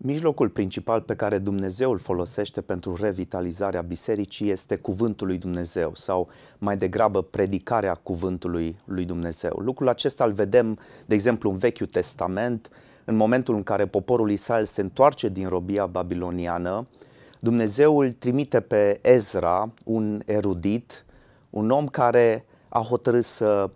Mijlocul principal pe care Dumnezeu îl folosește pentru revitalizarea bisericii este cuvântul lui Dumnezeu sau mai degrabă predicarea cuvântului lui Dumnezeu. Lucrul acesta îl vedem, de exemplu, în Vechiul Testament, în momentul în care poporul Israel se întoarce din robia babiloniană, Dumnezeu îl trimite pe Ezra, un erudit, un om care a hotărât să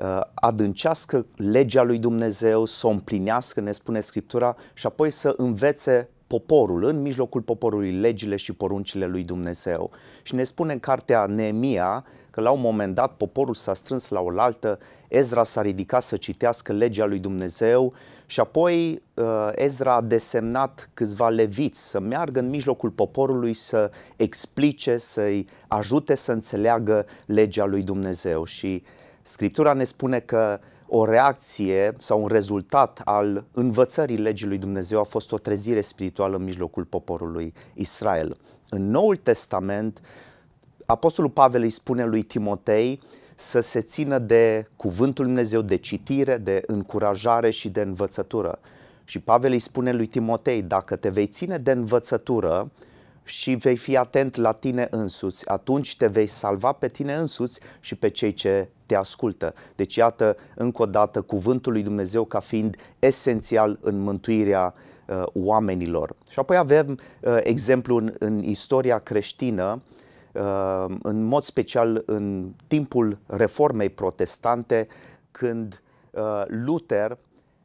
Uh, adâncească legea lui Dumnezeu, să o împlinească, ne spune Scriptura, și apoi să învețe poporul, în mijlocul poporului, legile și poruncile lui Dumnezeu. Și ne spune în cartea Neemia că la un moment dat poporul s-a strâns la oaltă, Ezra s-a ridicat să citească legea lui Dumnezeu și apoi uh, Ezra a desemnat câțiva leviți să meargă în mijlocul poporului să explice, să-i ajute să înțeleagă legea lui Dumnezeu. Și uh, Scriptura ne spune că o reacție sau un rezultat al învățării legii lui Dumnezeu a fost o trezire spirituală în mijlocul poporului Israel. În Noul Testament, Apostolul Pavel îi spune lui Timotei să se țină de cuvântul Dumnezeu, de citire, de încurajare și de învățătură. Și Pavel îi spune lui Timotei, dacă te vei ține de învățătură, și vei fi atent la tine însuți, atunci te vei salva pe tine însuți și pe cei ce te ascultă. Deci iată încă o dată cuvântul lui Dumnezeu ca fiind esențial în mântuirea uh, oamenilor. Și apoi avem uh, exemplu în, în istoria creștină, uh, în mod special în timpul reformei protestante, când uh, Luther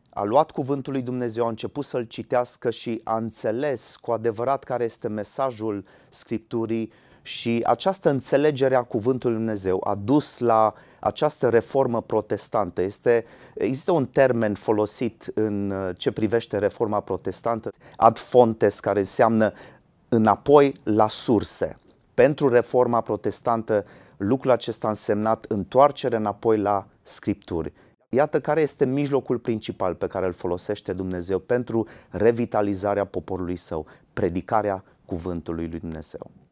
a luat cuvântul lui Dumnezeu, a început să-l citească și a înțeles cu adevărat care este mesajul Scripturii și această înțelegere a cuvântului Dumnezeu a dus la această reformă protestantă. Este, există un termen folosit în uh, ce privește reforma protestantă, ad fontes, care înseamnă înapoi la surse. Pentru reforma protestantă, lucrul acesta a însemnat întoarcere înapoi la scripturi. Iată care este mijlocul principal pe care îl folosește Dumnezeu pentru revitalizarea poporului său, predicarea cuvântului lui Dumnezeu.